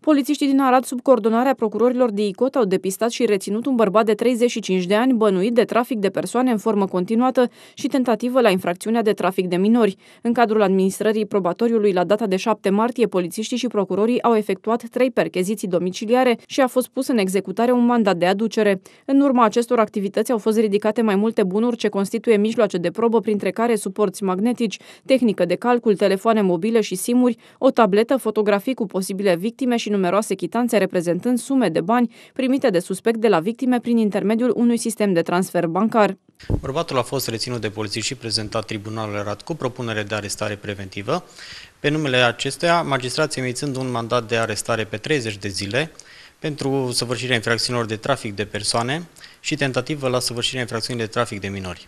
Polițiștii din Arad, sub coordonarea procurorilor de ICOT, au depistat și reținut un bărbat de 35 de ani bănuit de trafic de persoane în formă continuată și tentativă la infracțiunea de trafic de minori. În cadrul administrării probatoriului, la data de 7 martie, polițiștii și procurorii au efectuat trei percheziții domiciliare și a fost pus în executare un mandat de aducere. În urma acestor activități au fost ridicate mai multe bunuri ce constituie mijloace de probă, printre care suporți magnetici, tehnică de calcul, telefoane mobile și simuri, o tabletă, fotografii cu posibile victime și numeroase chitanțe reprezentând sume de bani primite de suspect de la victime prin intermediul unui sistem de transfer bancar. Bărbatul a fost reținut de poliție și prezentat tribunalul Arad cu propunere de arestare preventivă. Pe numele acesteia, magistrații emițând un mandat de arestare pe 30 de zile pentru săvârșirea infracțiunilor de trafic de persoane și tentativă la săvârșirea infracțiunii de trafic de minori.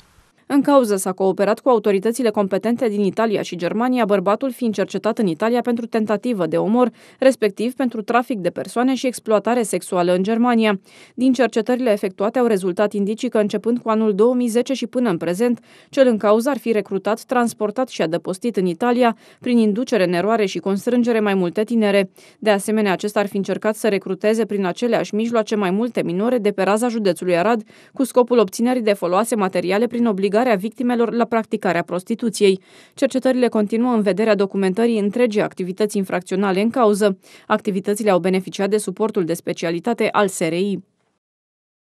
În cauză s-a cooperat cu autoritățile competente din Italia și Germania, bărbatul fiind cercetat în Italia pentru tentativă de omor, respectiv pentru trafic de persoane și exploatare sexuală în Germania. Din cercetările efectuate au rezultat indicii că începând cu anul 2010 și până în prezent, cel în cauză ar fi recrutat, transportat și adăpostit în Italia, prin inducere în eroare și constrângere mai multe tinere. De asemenea, acesta ar fi încercat să recruteze prin aceleași mijloace mai multe minore de pe raza județului Arad, cu scopul obținerii de foloase materiale prin obligare abordarea victimelor la practicarea prostituției. Cercetările continuă în vederea documentării întregii activități infracționale în cauză. Activitățile au beneficiat de suportul de specialitate al SRI.